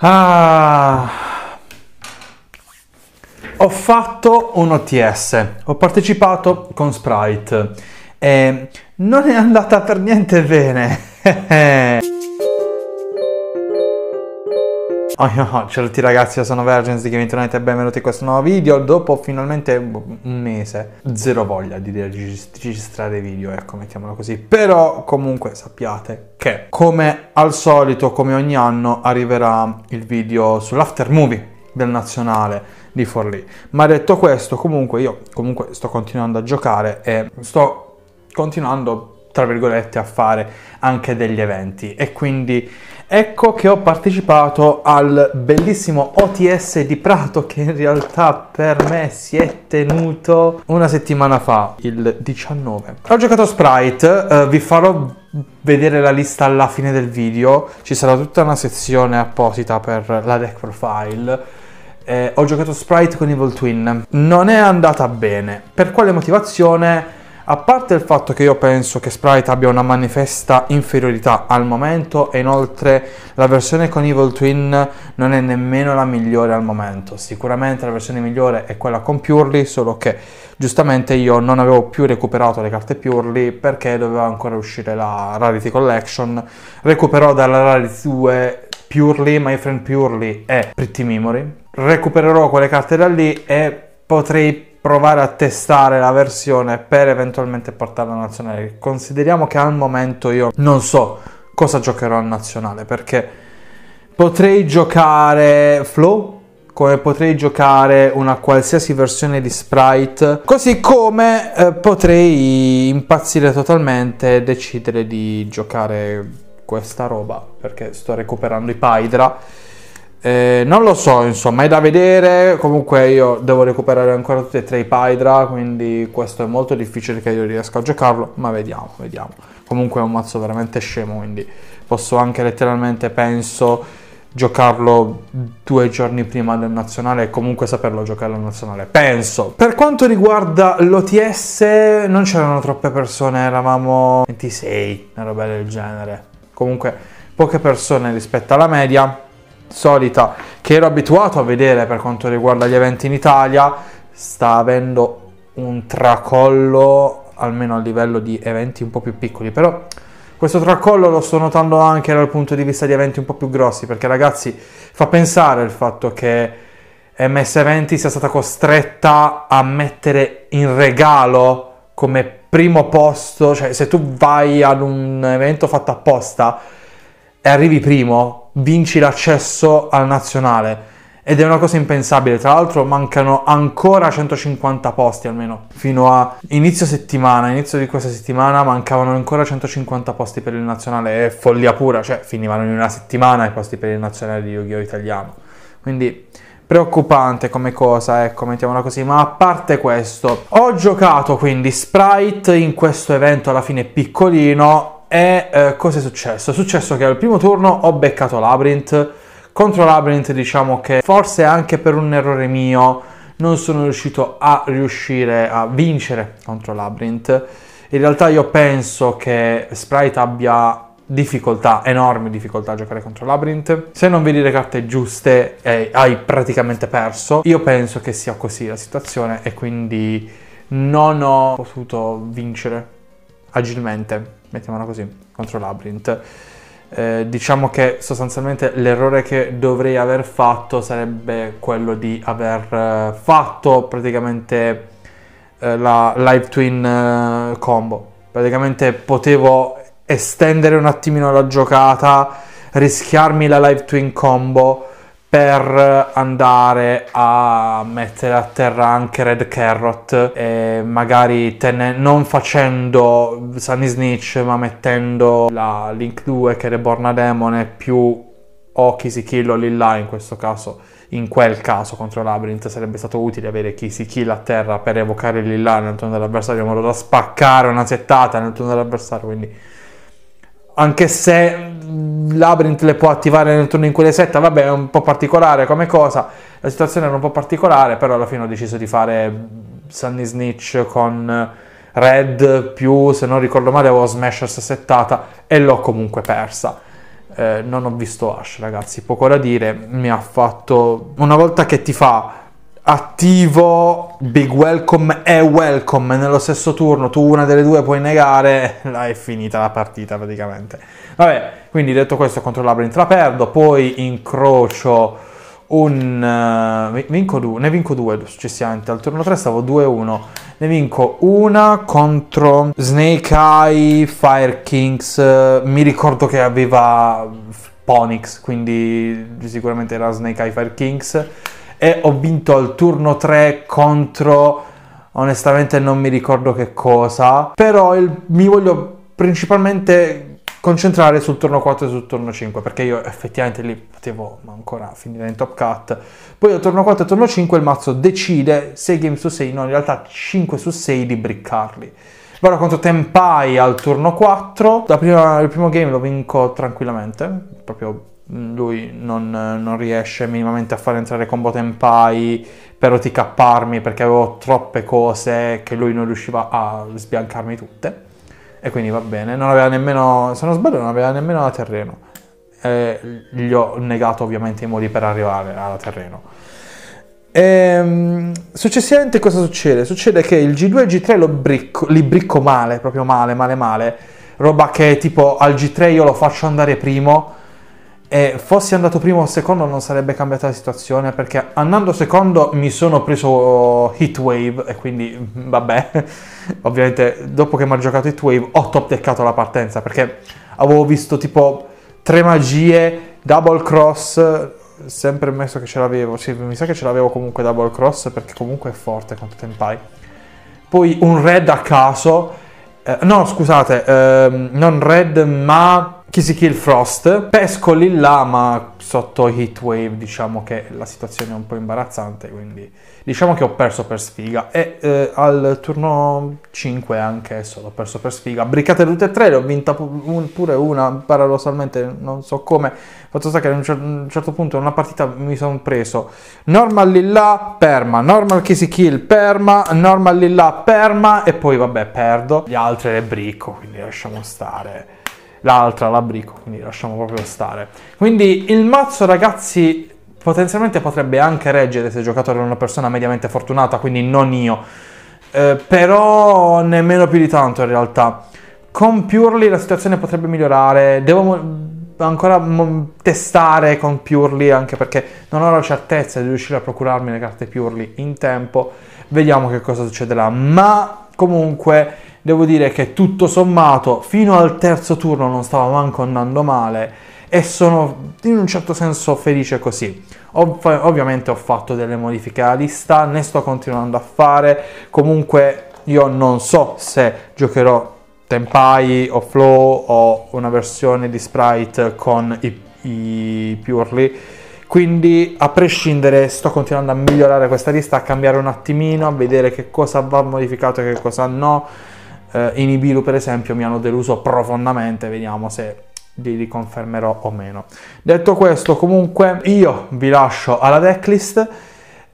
Ah. Ho fatto un OTS, ho partecipato con Sprite e non è andata per niente bene. Oh, no, ciao a tutti ragazzi, io sono Vergens di Gaming e benvenuti in questo nuovo video. Dopo finalmente boh, un mese, zero voglia di registrare video, ecco, mettiamolo così. Però comunque sappiate che, come al solito, come ogni anno, arriverà il video sull'after movie del nazionale di Forlì. Ma detto questo, comunque io comunque sto continuando a giocare e sto continuando, tra virgolette, a fare anche degli eventi. E quindi Ecco che ho partecipato al bellissimo OTS di Prato che in realtà per me si è tenuto una settimana fa, il 19. Ho giocato Sprite, eh, vi farò vedere la lista alla fine del video, ci sarà tutta una sezione apposita per la deck profile. Eh, ho giocato Sprite con Evil Twin, non è andata bene. Per quale motivazione? A parte il fatto che io penso che Sprite abbia una manifesta inferiorità al momento e inoltre la versione con Evil Twin non è nemmeno la migliore al momento. Sicuramente la versione migliore è quella con Purely, solo che giustamente io non avevo più recuperato le carte Purely perché doveva ancora uscire la Rarity Collection. Recuperò dalla Rarity 2 Purely, My Friend Purely e Pretty Memory. Recupererò quelle carte da lì e potrei provare a testare la versione per eventualmente portarla a nazionale. Consideriamo che al momento io non so cosa giocherò a nazionale perché potrei giocare Flow come potrei giocare una qualsiasi versione di sprite, così come eh, potrei impazzire totalmente e decidere di giocare questa roba, perché sto recuperando i Pydra. Eh, non lo so, insomma, è da vedere. Comunque io devo recuperare ancora tutti e tre i Pydra, quindi questo è molto difficile che io riesca a giocarlo, ma vediamo, vediamo. Comunque è un mazzo veramente scemo, quindi posso anche letteralmente, penso, giocarlo due giorni prima del nazionale e comunque saperlo giocare al nazionale. Penso. Per quanto riguarda l'OTS, non c'erano troppe persone, eravamo 26, una roba del genere. Comunque poche persone rispetto alla media solita che ero abituato a vedere per quanto riguarda gli eventi in Italia sta avendo un tracollo almeno a livello di eventi un po' più piccoli però questo tracollo lo sto notando anche dal punto di vista di eventi un po' più grossi perché ragazzi fa pensare il fatto che MS20 sia stata costretta a mettere in regalo come primo posto cioè se tu vai ad un evento fatto apposta e arrivi primo vinci l'accesso al nazionale. Ed è una cosa impensabile, tra l'altro mancano ancora 150 posti almeno, fino a inizio settimana, inizio di questa settimana mancavano ancora 150 posti per il nazionale, è follia pura, cioè finivano in una settimana i posti per il nazionale di Yu-Gi-Oh! italiano. Quindi preoccupante come cosa, ecco, eh, mettiamola così, ma a parte questo, ho giocato quindi Sprite in questo evento alla fine piccolino, e eh, cosa è successo? È successo che al primo turno ho beccato Labyrinth. Contro Labyrinth diciamo che forse anche per un errore mio non sono riuscito a riuscire a vincere contro Labyrinth. In realtà io penso che Sprite abbia difficoltà, enormi difficoltà a giocare contro Labyrinth. Se non vedi le carte giuste eh, hai praticamente perso. Io penso che sia così la situazione e quindi non ho potuto vincere agilmente mettiamola così, contro Labrint. Eh, diciamo che sostanzialmente l'errore che dovrei aver fatto sarebbe quello di aver eh, fatto praticamente eh, la Live Twin eh, combo. Praticamente potevo estendere un attimino la giocata, rischiarmi la Live Twin combo per andare a mettere a terra anche Red Carrot e magari tenne- non facendo Sunny Snitch ma mettendo la Link 2 che è Reborn Demone più o Kisikillo lì là in questo caso in quel caso contro Labyrinth sarebbe stato utile avere Kisikillo a terra per evocare lì là nel turno dell'avversario in modo da spaccare una settata nel turno dell'avversario quindi anche se Labyrinth le può attivare nel turno in cui le setta, vabbè è un po' particolare come cosa, la situazione era un po' particolare, però alla fine ho deciso di fare Sunny Snitch con Red più, se non ricordo male, avevo Smashers settata e l'ho comunque persa. Eh, non ho visto Ash, ragazzi, poco da dire, mi ha fatto... Una volta che ti fa attivo Big Welcome e Welcome nello stesso turno, tu una delle due puoi negare, là è finita la partita praticamente. Vabbè, quindi detto questo contro Labyrinth la perdo, poi incrocio un... Uh, vinco due, ne vinco due successivamente, al turno 3 stavo 2-1, ne vinco una contro Snake Eye, Fire Kings, mi ricordo che aveva Ponix, quindi sicuramente era Snake Eye Fire Kings, e ho vinto al turno 3 contro... Onestamente non mi ricordo che cosa, però il, mi voglio principalmente concentrare sul turno 4 e sul turno 5 perché io effettivamente lì potevo ancora finire in top cut poi al turno 4 e turno 5 il mazzo decide 6 game su 6 no in realtà 5 su 6 di briccarli vado contro Tempai al turno 4 prima, il primo game lo vinco tranquillamente proprio mm, lui non, non riesce minimamente a far entrare combo Tempai per otk perché avevo troppe cose che lui non riusciva a sbiancarmi tutte e quindi va bene. Non aveva nemmeno, se non sbaglio, non aveva nemmeno la terreno. E gli ho negato ovviamente i modi per arrivare alla terreno. E, ehm, successivamente cosa succede? Succede che il G2 e il G3 bricco, li bricco male, proprio male, male, male. Roba che tipo al G3 io lo faccio andare primo e fossi andato primo o secondo non sarebbe cambiata la situazione perché andando secondo mi sono preso Heatwave e quindi mm, vabbè ovviamente dopo che mi ha giocato Heatwave ho top deckato la partenza perché avevo visto tipo tre magie double cross sempre messo che ce l'avevo sì mi sa che ce l'avevo comunque double cross perché comunque è forte contro Tempai poi un red a caso eh, no scusate eh, non red ma Kiss Kill Frost, pesco il ma sotto Heatwave, diciamo che la situazione è un po' imbarazzante, quindi diciamo che ho perso per sfiga. E eh, al turno 5 anche solo ho perso per sfiga. Briccate tutte e tre, le ho vinta pure una, paradossalmente non so come. Fatto sta che a un, certo punto in una partita mi sono preso normal lilla, perma, normal Kiss Kill, perma, normal lilla, perma e poi vabbè perdo. Gli altri le bricco, quindi lasciamo stare l'altra la l'abrico, quindi lasciamo proprio stare. Quindi il mazzo ragazzi potenzialmente potrebbe anche reggere se il giocatore è una persona mediamente fortunata, quindi non io, eh, però nemmeno più di tanto in realtà. Con Purely la situazione potrebbe migliorare, devo ancora testare con Purely anche perché non ho la certezza di riuscire a procurarmi le carte Purely in tempo, vediamo che cosa succederà, ma comunque devo dire che tutto sommato fino al terzo turno non stava manco andando male e sono in un certo senso felice così. Ov- ovviamente ho fatto delle modifiche alla lista, ne sto continuando a fare, comunque io non so se giocherò Tempai o Flow o una versione di Sprite con i, i Purely. Quindi a prescindere sto continuando a migliorare questa lista, a cambiare un attimino, a vedere che cosa va modificato e che cosa no eh, in Ibiru per esempio mi hanno deluso profondamente, vediamo se li riconfermerò o meno. Detto questo, comunque io vi lascio alla decklist.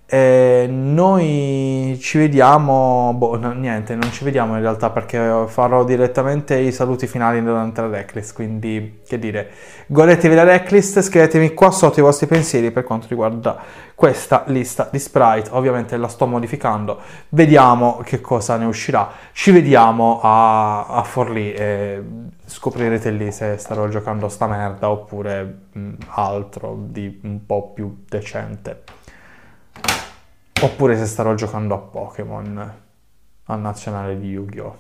Eh, noi ci vediamo, boh, no, niente, non ci vediamo in realtà perché farò direttamente i saluti finali durante la decklist, quindi che dire, godetevi la decklist, scrivetemi qua sotto i vostri pensieri per quanto riguarda questa lista di sprite ovviamente la sto modificando vediamo che cosa ne uscirà ci vediamo a, a Forlì e scoprirete lì se starò giocando sta merda oppure mh, mm, altro di un po' più decente oppure se starò giocando a Pokémon a nazionale di Yu-Gi-Oh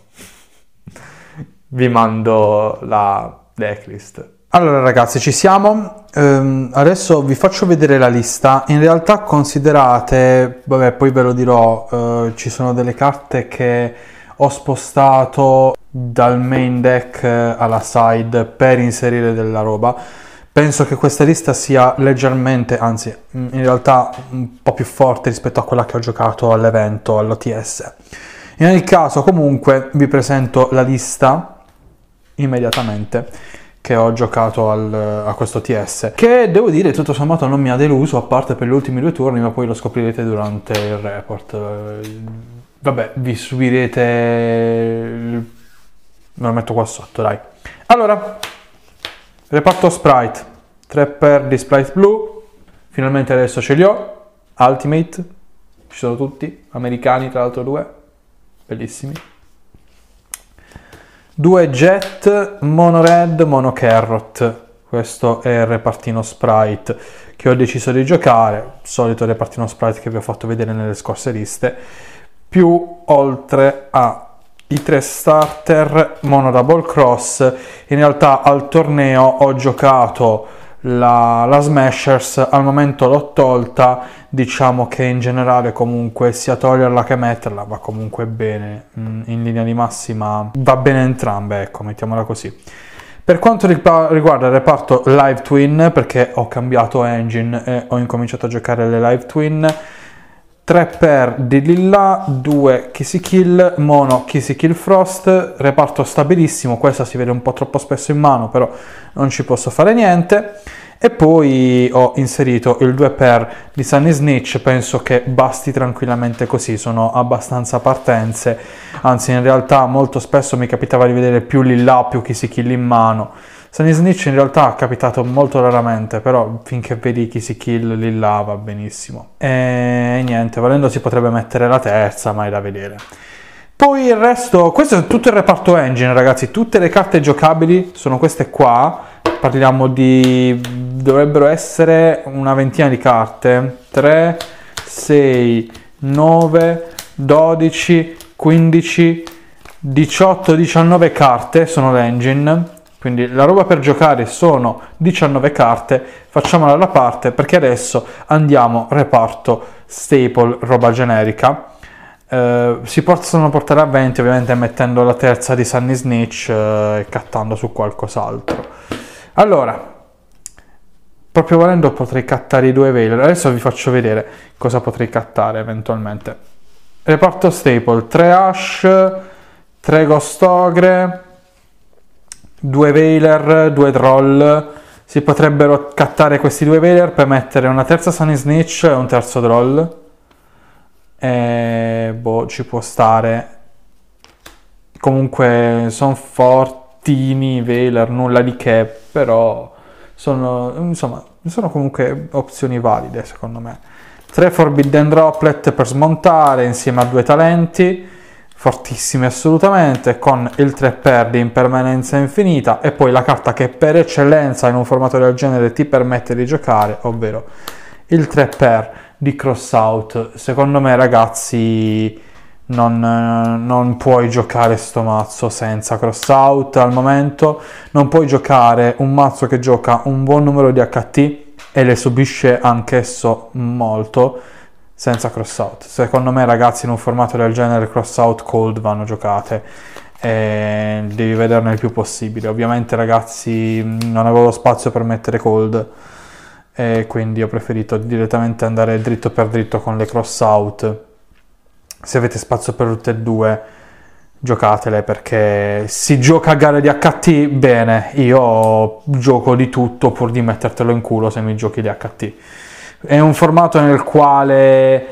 vi mando la decklist allora ragazzi ci siamo, um, adesso vi faccio vedere la lista, in realtà considerate, vabbè poi ve lo dirò, uh, ci sono delle carte che ho spostato dal main deck eh, alla side per inserire della roba, penso che questa lista sia leggermente, anzi mm, in realtà un po' più forte rispetto a quella che ho giocato all'evento, all'OTS. In ogni caso comunque vi presento la lista immediatamente che ho giocato al, a questo TS, che devo dire tutto sommato non mi ha deluso, a parte per gli ultimi due turni, ma poi lo scoprirete durante il report. Eh, vabbè, vi subirete... Me lo metto qua sotto, dai. Allora, reparto Sprite, 3 per di Sprite blu, finalmente adesso ce li ho, Ultimate, ci sono tutti, americani tra l'altro due, bellissimi. Due jet, mono red, mono carrot. Questo è il repartino sprite che ho deciso di giocare, solito repartino sprite che vi ho fatto vedere nelle scorse liste, più oltre a i tre starter mono double cross. In realtà al torneo ho giocato la, la Smashers al momento l'ho tolta, diciamo che in generale comunque sia toglierla che metterla va comunque bene, mm, in linea di massima va bene entrambe, ecco, mettiamola così. Per quanto riguarda il reparto Live Twin, perché ho cambiato engine e ho incominciato a giocare le Live Twin, 3 per di Lilla, 2 Kissy Kill, mono Kissy Kill Frost, reparto stabilissimo, questa si vede un po' troppo spesso in mano, però non ci posso fare niente. E poi ho inserito il 2 per di Sunny Snitch, penso che basti tranquillamente così, sono abbastanza partenze, anzi in realtà molto spesso mi capitava di vedere più Lilla, più Kissy Kill in mano Sunny Snitch in realtà è capitato molto raramente, però finché vedi chi si kill lì là va benissimo. E niente, volendo si potrebbe mettere la terza, ma è da vedere. Poi il resto, questo è tutto il reparto engine ragazzi, tutte le carte giocabili sono queste qua, parliamo di, dovrebbero essere una ventina di carte, 3, 6, 9, 12, 15, 18, 19 carte sono l'engine quindi la roba per giocare sono 19 carte, facciamola alla parte perché adesso andiamo reparto staple, roba generica. Eh, si possono portare a 20 ovviamente mettendo la terza di Sunny Snitch eh, e cattando su qualcos'altro. Allora, proprio volendo potrei cattare i due Veiler. Adesso vi faccio vedere cosa potrei cattare eventualmente. Reparto staple, 3 Ash, 3 Ghost Ogre, due Veiler, due Troll. Si potrebbero cattare questi due Veiler per mettere una terza Sunny Snitch e un terzo Troll. E boh, ci può stare. Comunque sono fortini i Veiler, nulla di che, però sono, insomma, sono comunque opzioni valide secondo me. Tre Forbidden Droplet per smontare insieme a due talenti fortissimi assolutamente, con il 3 perdi in permanenza infinita e poi la carta che per eccellenza in un formato del genere ti permette di giocare, ovvero il 3 per di cross out Secondo me ragazzi non, non puoi giocare sto mazzo senza cross out al momento, non puoi giocare un mazzo che gioca un buon numero di HT e le subisce anch'esso molto senza cross out. Secondo me, ragazzi, in un formato del genere cross crossout cold vanno giocate. E devi vederne il più possibile. Ovviamente, ragazzi, non avevo spazio per mettere cold. E quindi ho preferito direttamente andare dritto per dritto con le cross out. Se avete spazio per tutte e due, giocatele perché si gioca a gare di HT bene. Io gioco di tutto pur di mettertelo in culo se mi giochi di HT è un formato nel quale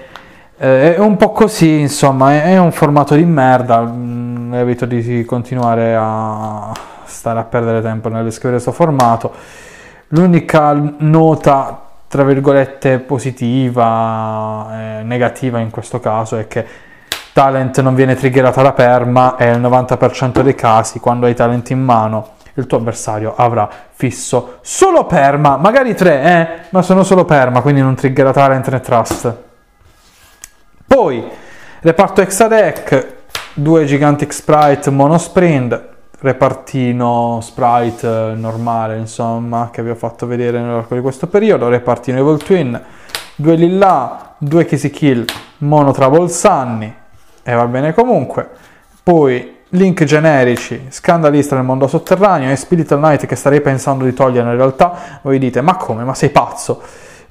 eh, è un po' così, insomma, è, è un formato di merda. Mm, evito di continuare a stare a perdere tempo nel descrivere questo formato. L'unica nota, tra virgolette, positiva, eh, negativa in questo caso è che talent non viene triggerata la perma e nel 90% dei casi, quando hai talent in mano, il tuo avversario avrà fisso. Solo perma, magari tre, eh, ma sono solo perma, quindi non trigger triggerà talent né trust. Poi, reparto exadec, due gigantic sprite monosprint, repartino sprite eh, normale, insomma, che vi ho fatto vedere nell'arco di questo periodo, repartino evil twin, due lilla, due kissy kill, mono travel sunny, e va bene comunque. Poi link generici, scandalista nel mondo sotterraneo e Spiritual Night che starei pensando di togliere in realtà, voi dite ma come, ma sei pazzo?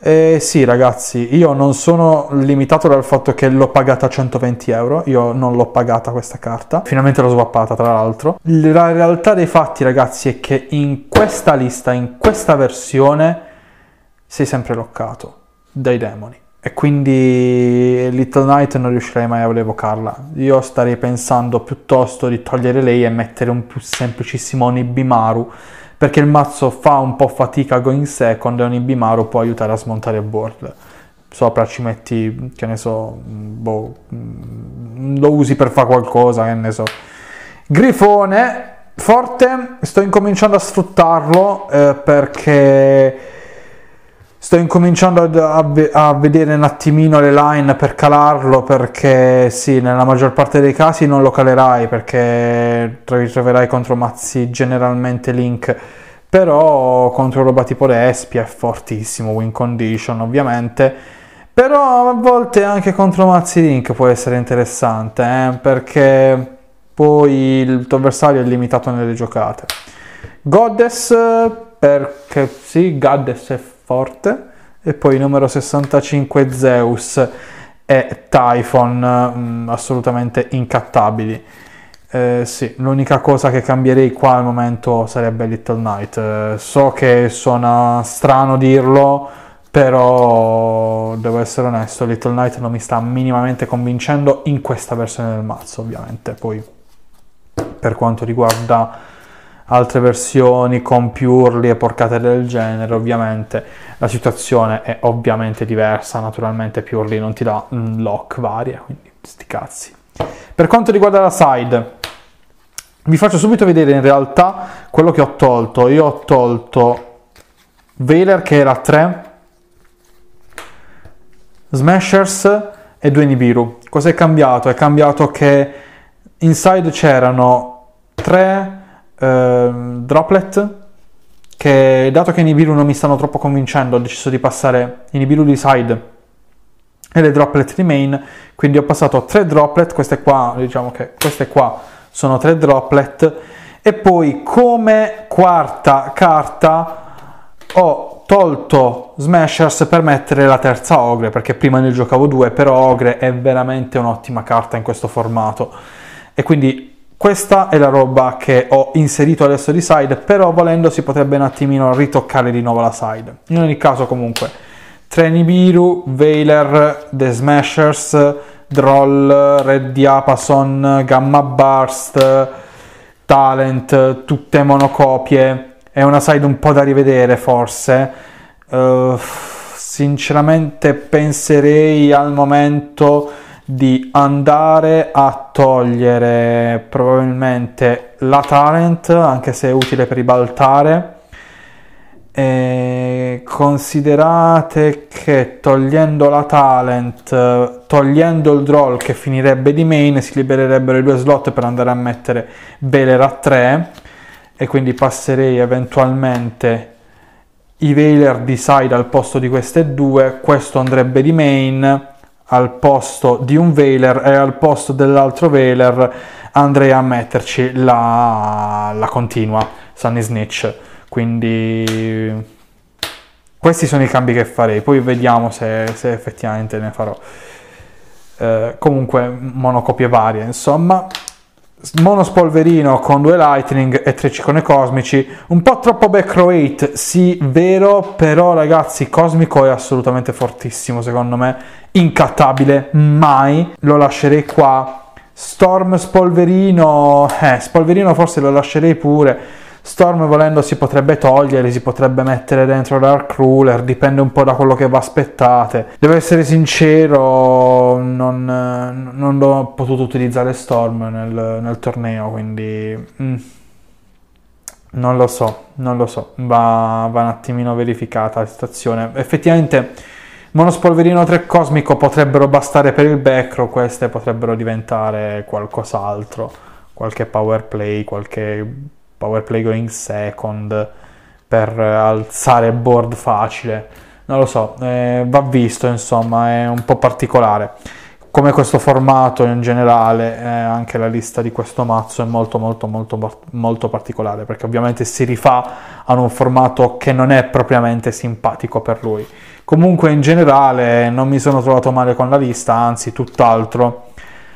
Eh, sì ragazzi, io non sono limitato dal fatto che l'ho pagata a 120 euro, io non l'ho pagata questa carta, finalmente l'ho swappata tra l'altro. La realtà dei fatti ragazzi è che in questa lista, in questa versione, sei sempre loccato dai demoni e quindi Little Knight non riuscirei mai a evocarla. Io starei pensando piuttosto di togliere lei e mettere un più semplicissimo Onibimaru, perché il mazzo fa un po' fatica going second e Onibimaru può aiutare a smontare board. Sopra ci metti, che ne so, mm, boh, mm, lo usi per fare qualcosa, che ne so. Grifone, forte, sto incominciando a sfruttarlo eh, perché sto incominciando a, vedere un attimino le line per calarlo perché sì, nella maggior parte dei casi non lo calerai perché troverai contro mazzi generalmente link però contro roba tipo l'Espia è fortissimo, win condition ovviamente però a volte anche contro mazzi link può essere interessante eh, perché poi il tuo avversario è limitato nelle giocate Goddess perché sì, Goddess è forte. E poi numero 65 Zeus e Typhon, mm, assolutamente incattabili. Eh, sì, l'unica cosa che cambierei qua al momento sarebbe Little Knight eh, so che suona strano dirlo, però devo essere onesto, Little Knight non mi sta minimamente convincendo in questa versione del mazzo, ovviamente. Poi per quanto riguarda altre versioni con più urli e porcate del genere, ovviamente la situazione è ovviamente diversa, naturalmente più urli non ti dà un lock varia, quindi sti cazzi. Per quanto riguarda la side, vi faccio subito vedere in realtà quello che ho tolto. Io ho tolto Veiler che era 3, Smashers e 2 Nibiru. Cos'è cambiato? È cambiato che inside c'erano 3 ehm, Droplet, che dato che i Nibiru non mi stanno troppo convincendo, ho deciso di passare i Nibiru di side e le Droplet di main, quindi ho passato tre Droplet, queste qua, diciamo che queste qua sono tre Droplet, e poi come quarta carta ho tolto Smashers per mettere la terza Ogre, perché prima ne giocavo due, però Ogre è veramente un'ottima carta in questo formato. E quindi questa è la roba che ho inserito adesso di side, però volendo si potrebbe un attimino ritoccare di nuovo la side. In ogni caso comunque, Trenibiru, Veiler, The Smashers, Droll, Red Diapason, Gamma Burst, Talent, tutte monocopie. È una side un po' da rivedere forse. Uh, sinceramente penserei al momento di andare a togliere probabilmente la talent, anche se è utile per ribaltare. E considerate che togliendo la talent, togliendo il draw che finirebbe di main, si libererebbero i due slot per andare a mettere Beler a 3 e quindi passerei eventualmente i Veiler di side al posto di queste due, questo andrebbe di main al posto di un Veiler e al posto dell'altro Veiler andrei a metterci la, la continua Sunny Snitch. Quindi questi sono i cambi che farei, poi vediamo se, se effettivamente ne farò. Eh, comunque monocopie varie, insomma monospolverino con due lightning e tre cicloni cosmici un po' troppo back row 8 sì vero però ragazzi cosmico è assolutamente fortissimo secondo me incattabile mai lo lascerei qua storm spolverino eh spolverino forse lo lascerei pure Storm volendo si potrebbe togliere, si potrebbe mettere dentro Dark Ruler, dipende un po' da quello che vi aspettate. Devo essere sincero, non, non l'ho potuto utilizzare Storm nel, nel torneo, quindi... Mm. Non lo so, non lo so, va, va un attimino verificata la situazione. Effettivamente Monospolverino 3 Cosmico potrebbero bastare per il backrow, queste potrebbero diventare qualcos'altro, qualche power play, qualche power play going second per alzare board facile. Non lo so, eh, va visto, insomma, è un po' particolare. Come questo formato in generale, eh, anche la lista di questo mazzo è molto molto molto molto particolare, perché ovviamente si rifà ad un formato che non è propriamente simpatico per lui. Comunque in generale non mi sono trovato male con la lista, anzi tutt'altro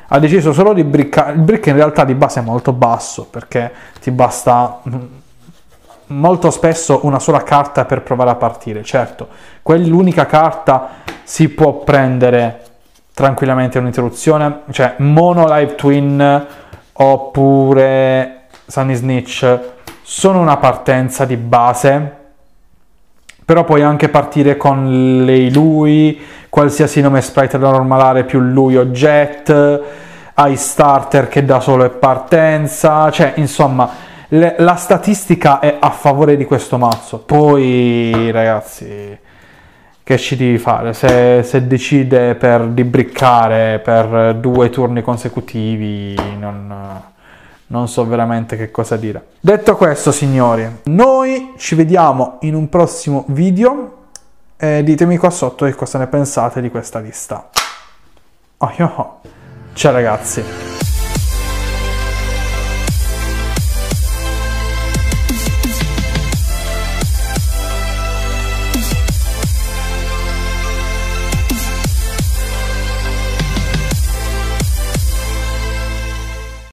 ha deciso solo di briccare. Il brick in realtà di base è molto basso perché ti basta mm, molto spesso una sola carta per provare a partire. Certo, quell'unica carta si può prendere tranquillamente un'interruzione, cioè mono live twin oppure sunny snitch sono una partenza di base però puoi anche partire con lei lui, qualsiasi nome sprite da normalare più lui o jet, hai starter che da solo è partenza, cioè insomma le, la statistica è a favore di questo mazzo. Poi ragazzi, che ci devi fare? Se, se decide per dibriccare per due turni consecutivi, non non so veramente che cosa dire. Detto questo, signori, noi ci vediamo in un prossimo video. E ditemi qua sotto che cosa ne pensate di questa lista. Oh, oh, oh. Ciao ragazzi!